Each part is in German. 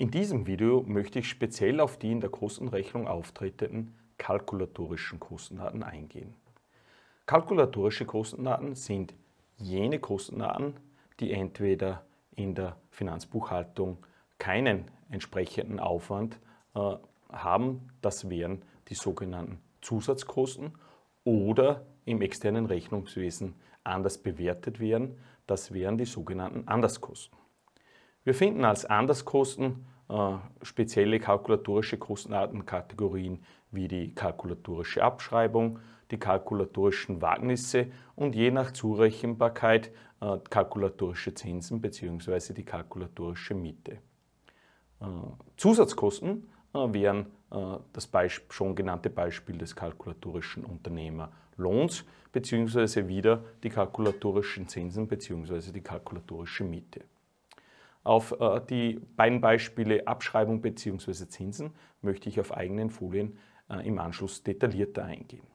In diesem Video möchte ich speziell auf die in der Kostenrechnung auftretenden kalkulatorischen Kostenarten eingehen. Kalkulatorische Kostenarten sind jene Kostenarten, die entweder in der Finanzbuchhaltung keinen entsprechenden Aufwand äh, haben, das wären die sogenannten Zusatzkosten, oder im externen Rechnungswesen anders bewertet werden, das wären die sogenannten Anderskosten. Wir finden als Anderskosten äh, spezielle kalkulatorische Kostenartenkategorien wie die kalkulatorische Abschreibung, die kalkulatorischen Wagnisse und je nach Zurechenbarkeit äh, kalkulatorische Zinsen bzw. die kalkulatorische Miete. Äh, Zusatzkosten äh, wären äh, das Beisp schon genannte Beispiel des kalkulatorischen Unternehmerlohns bzw. wieder die kalkulatorischen Zinsen bzw. die kalkulatorische Miete. Auf äh, die beiden Beispiele Abschreibung bzw. Zinsen möchte ich auf eigenen Folien äh, im Anschluss detaillierter eingehen.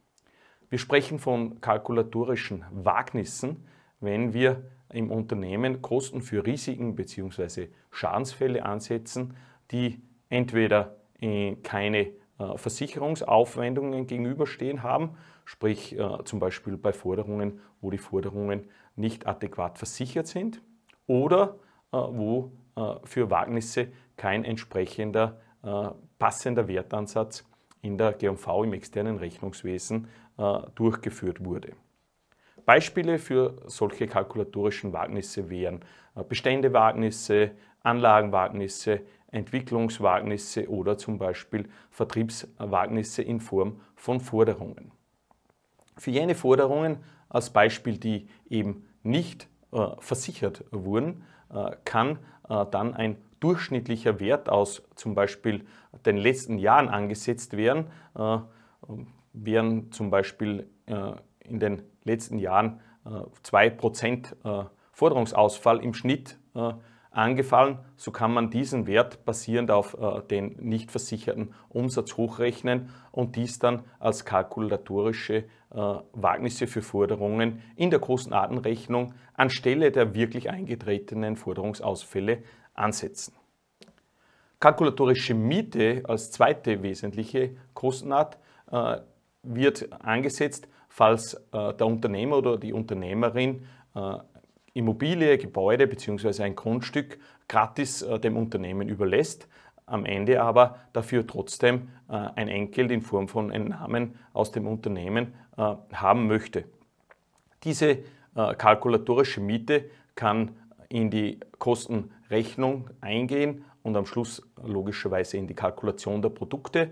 Wir sprechen von kalkulatorischen Wagnissen, wenn wir im Unternehmen Kosten für Risiken bzw. Schadensfälle ansetzen, die entweder äh, keine äh, Versicherungsaufwendungen gegenüberstehen haben, sprich äh, zum Beispiel bei Forderungen, wo die Forderungen nicht adäquat versichert sind, oder äh, wo äh, für Wagnisse kein entsprechender äh, passender Wertansatz in der GMV im externen Rechnungswesen durchgeführt wurde. Beispiele für solche kalkulatorischen Wagnisse wären Beständewagnisse, Anlagenwagnisse, Entwicklungswagnisse oder zum Beispiel Vertriebswagnisse in Form von Forderungen. Für jene Forderungen als Beispiel, die eben nicht äh, versichert wurden, äh, kann äh, dann ein durchschnittlicher Wert aus zum Beispiel den letzten Jahren angesetzt werden, äh, wären zum Beispiel in den letzten Jahren 2% Forderungsausfall im Schnitt angefallen, so kann man diesen Wert basierend auf äh, den nicht versicherten Umsatz hochrechnen und dies dann als kalkulatorische äh, Wagnisse für Forderungen in der großen Artenrechnung anstelle der wirklich eingetretenen Forderungsausfälle ansetzen. Kalkulatorische Miete als zweite wesentliche Kostenart äh, wird angesetzt, falls äh, der Unternehmer oder die Unternehmerin äh, Immobilie, Gebäude bzw. ein Grundstück gratis äh, dem Unternehmen überlässt, am Ende aber dafür trotzdem äh, ein Entgelt in Form von einem Namen aus dem Unternehmen äh, haben möchte. Diese kalkulatorische Miete kann in die Kostenrechnung eingehen und am Schluss logischerweise in die Kalkulation der Produkte,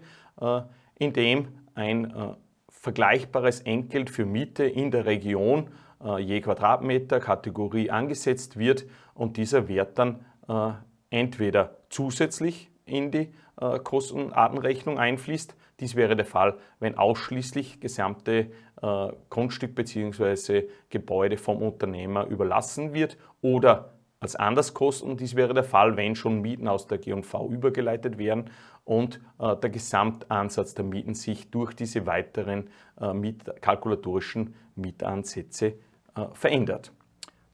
indem ein vergleichbares Entgelt für Miete in der Region äh, je Quadratmeter Kategorie angesetzt wird und dieser Wert dann äh, entweder zusätzlich in die äh, Kostenartenrechnung einfließt. Dies wäre der Fall, wenn ausschließlich gesamte Grundstück bzw. Gebäude vom Unternehmer überlassen wird oder als Anderskosten. Dies wäre der Fall, wenn schon Mieten aus der G&V übergeleitet werden und äh, der Gesamtansatz der Mieten sich durch diese weiteren äh, miet kalkulatorischen Mietansätze äh, verändert.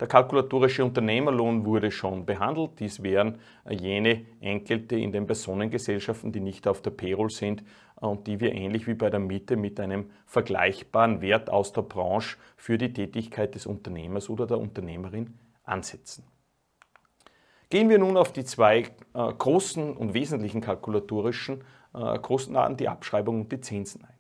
Der kalkulatorische Unternehmerlohn wurde schon behandelt. Dies wären äh, jene Enkelte in den Personengesellschaften, die nicht auf der Payroll sind äh, und die wir ähnlich wie bei der Miete mit einem vergleichbaren Wert aus der Branche für die Tätigkeit des Unternehmers oder der Unternehmerin ansetzen. Gehen wir nun auf die zwei großen und wesentlichen kalkulatorischen Kostenarten, die Abschreibung und die Zinsen ein.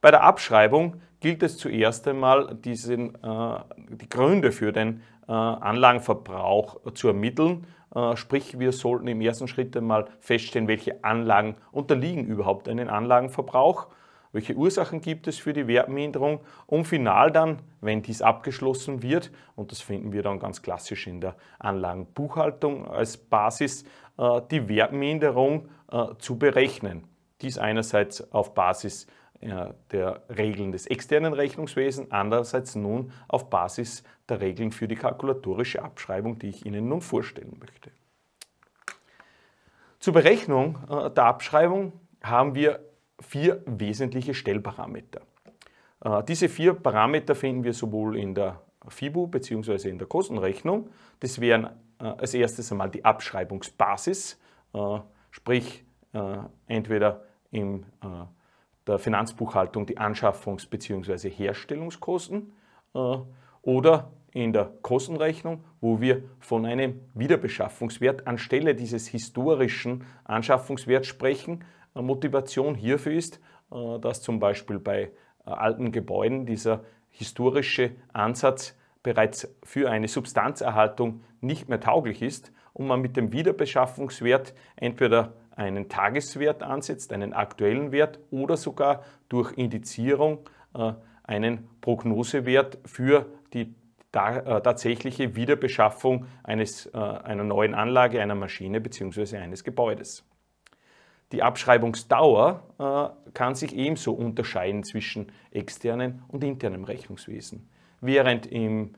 Bei der Abschreibung gilt es zuerst einmal, diesen, äh, die Gründe für den äh, Anlagenverbrauch zu ermitteln. Äh, sprich, wir sollten im ersten Schritt einmal feststellen, welche Anlagen unterliegen überhaupt einem Anlagenverbrauch, welche Ursachen gibt es für die Wertminderung, um final dann, wenn dies abgeschlossen wird, und das finden wir dann ganz klassisch in der Anlagenbuchhaltung als Basis, die Wertminderung zu berechnen. Dies einerseits auf Basis der der Regeln des externen Rechnungswesens, andererseits nun auf Basis der Regeln für die kalkulatorische Abschreibung, die ich Ihnen nun vorstellen möchte. Zur Berechnung äh, der Abschreibung haben wir vier wesentliche Stellparameter. Äh, diese vier Parameter finden wir sowohl in der FIBU bzw. in der Kostenrechnung. Das wären äh, als erstes einmal die Abschreibungsbasis, sprich entweder im der Finanzbuchhaltung die Anschaffungs- bzw. Herstellungskosten äh, oder in der Kostenrechnung, wo wir von einem Wiederbeschaffungswert anstelle dieses historischen Anschaffungswerts sprechen. Äh, Motivation hierfür ist, äh, dass zum Beispiel bei äh, alten Gebäuden dieser historische Ansatz bereits für eine Substanzerhaltung nicht mehr tauglich ist und man mit dem Wiederbeschaffungswert entweder einen Tageswert ansetzt, einen aktuellen Wert oder sogar durch Indizierung äh, einen Prognosewert für die äh, tatsächliche Wiederbeschaffung eines, äh, einer neuen Anlage, einer Maschine bzw. eines Gebäudes. Die Abschreibungsdauer kann sich ebenso unterscheiden zwischen externem und internem Rechnungswesen. Während im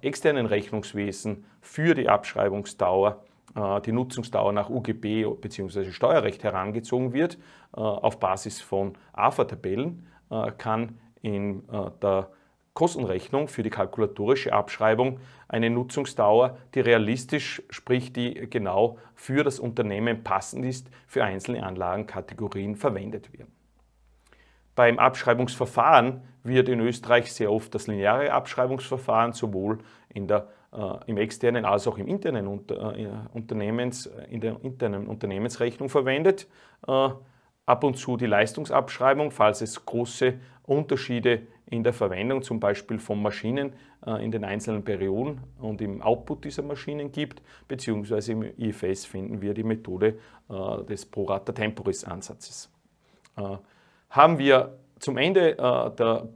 externen Rechnungswesen für die Abschreibungsdauer äh, die Nutzungsdauer nach UGB bzw. Steuerrecht herangezogen wird, äh, auf Basis von AFA-Tabellen, äh, kann in der Kostenrechnung für die kalkulatorische Abschreibung eine Nutzungsdauer, die realistisch, sprich die genau für das Unternehmen passend ist, für einzelne Anlagenkategorien verwendet werden. Beim Abschreibungsverfahren wird in Österreich sehr oft das lineare Abschreibungsverfahren sowohl in der äh, im externen als auch im internen äh, Unternehmens, in der internen Unternehmensrechnung verwendet. Äh, ab und zu die Leistungsabschreibung, falls es große Unterschiede in der Verwendung zum Beispiel von Maschinen in den einzelnen Perioden und im Output dieser Maschinen gibt, beziehungsweise im IFS finden wir die Methode des Prorata Temporis Ansatzes. haben wir zum Ende der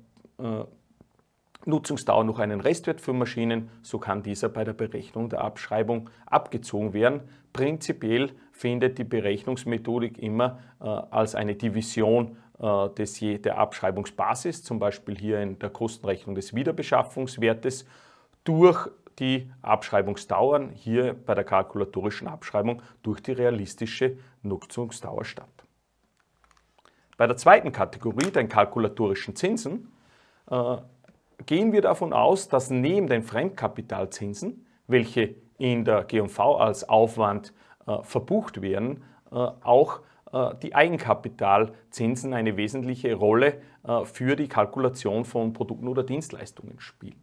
Nutzungsdauer noch einen Restwert für Maschinen, so kann dieser bei der Berechnung der Abschreibung abgezogen werden. Prinzipiell findet die Berechnungsmethodik immer äh, als eine Division äh, des der Abschreibungsbasis, zum Beispiel hier in der Kostenrechnung des Wiederbeschaffungswertes, durch die Abschreibungsdauern hier bei der kalkulatorischen Abschreibung durch die realistische Nutzungsdauer statt. Bei der zweiten Kategorie, den kalkulatorischen Zinsen, äh, gehen wir davon aus, dass neben den Fremdkapitalzinsen, welche in der GV als Aufwand äh, verbucht werden, äh, auch äh, die Eigenkapitalzinsen eine wesentliche Rolle äh, für die Kalkulation von Produkten oder Dienstleistungen spielen.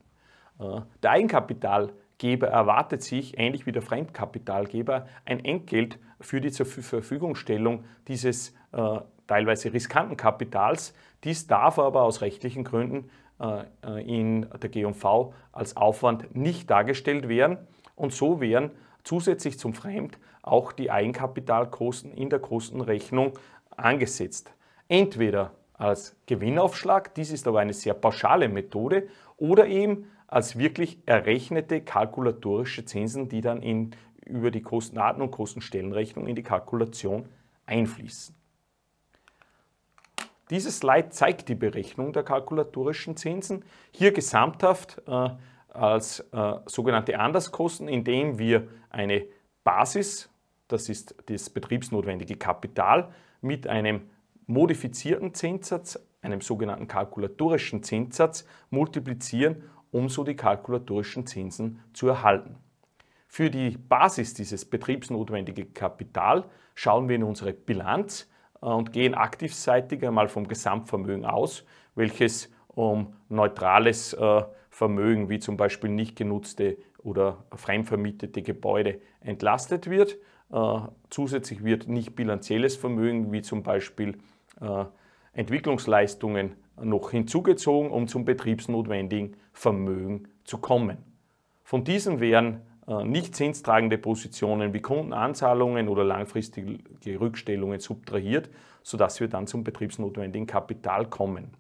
Äh, der Eigenkapitalgeber erwartet sich, ähnlich wie der Fremdkapitalgeber, ein Entgelt für die zur Verfügungstellung dieses äh, teilweise riskanten Kapitals. Dies darf aber aus rechtlichen Gründen äh, äh, in der GMV als Aufwand nicht dargestellt werden und so wären zusätzlich zum Fremd auch die Eigenkapitalkosten in der Kostenrechnung angesetzt. Entweder als Gewinnaufschlag, dies ist aber eine sehr pauschale Methode, oder eben als wirklich errechnete kalkulatorische Zinsen, die dann in, über die Kostenarten und Kostenstellenrechnung in die Kalkulation einfließen. Dieses Slide zeigt die Berechnung der kalkulatorischen Zinsen, hier gesamthaft äh, als äh, sogenannte Anderskosten, indem wir eine Basis, das ist das betriebsnotwendige Kapital, mit einem modifizierten Zinssatz, einem sogenannten kalkulatorischen Zinssatz, multiplizieren, um so die kalkulatorischen Zinsen zu erhalten. Für die Basis dieses betriebsnotwendigen Kapital schauen wir in unsere Bilanz, äh, und gehen aktivseitig einmal vom Gesamtvermögen aus, welches um neutrales äh, Vermögen wie zum Beispiel nicht genutzte oder fremdvermietete Gebäude entlastet wird. Äh, zusätzlich wird nicht bilanzielles Vermögen wie zum Beispiel Entwicklungsleistungen noch hinzugezogen, um zum betriebsnotwendigen Vermögen zu kommen. Von diesen wären äh, nicht zinstragende Positionen wie Kundenanzahlungen oder langfristige Rückstellungen subtrahiert, sodass wir dann zum betriebsnotwendigen Kapital kommen.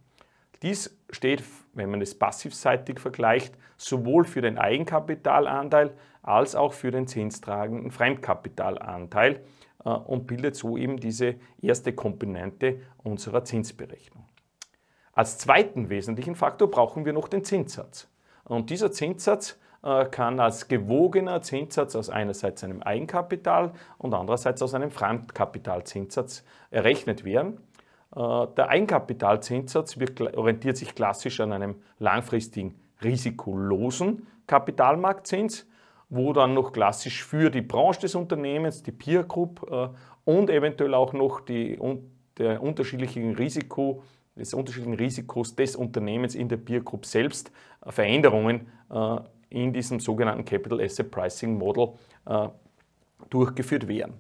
Dies steht, wenn man es passivseitig vergleicht, sowohl für den Eigenkapitalanteil als auch für den zinstragenden Fremdkapitalanteil äh, und bildet so eben diese erste Komponente unserer Zinsberechnung. Als zweiten wesentlichen Faktor brauchen wir noch den Zinssatz. Und dieser Zinssatz äh, kann als gewogener Zinssatz aus einerseits einem Eigenkapital und andererseits aus einem Fremdkapitalzinssatz errechnet werden. Äh, der Eigenkapitalzinssatz orientiert sich klassisch an einem langfristigen risikolosen Kapitalmarktzins, wo dann noch klassisch für die Branche des Unternehmens, die Peer Group äh, und eventuell auch noch die, der unterschiedlichen Risiko, des unterschiedlichen Risikos des Unternehmens in der Peer Group selbst Veränderungen in diesem sogenannten Capital Asset Pricing Model äh, durchgeführt werden.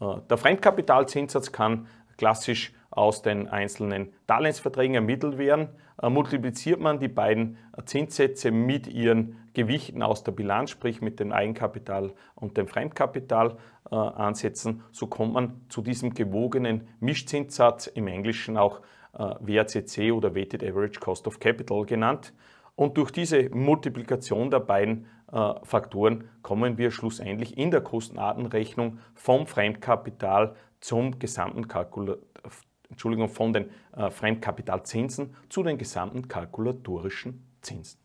Äh, der Fremdkapitalzinssatz kann klassisch aus den einzelnen Darlehensverträgen ermittelt werden. Äh, multipliziert man die beiden Zinssätze mit ihren Gewichten aus der Bilanz, sprich mit dem Eigenkapital und dem Fremdkapital äh, ansetzen, so kommt man zu diesem gewogenen Mischzinssatz, im Englischen auch äh, WACC oder Weighted Average Cost of Capital genannt. Und durch diese Multiplikation der beiden äh, Faktoren kommen wir schlussendlich in der Kostenartenrechnung vom Fremdkapital zum gesamten Kalkulator. Entschuldigung, von den äh, Fremdkapitalzinsen zu den gesamten kalkulatorischen Zinsen.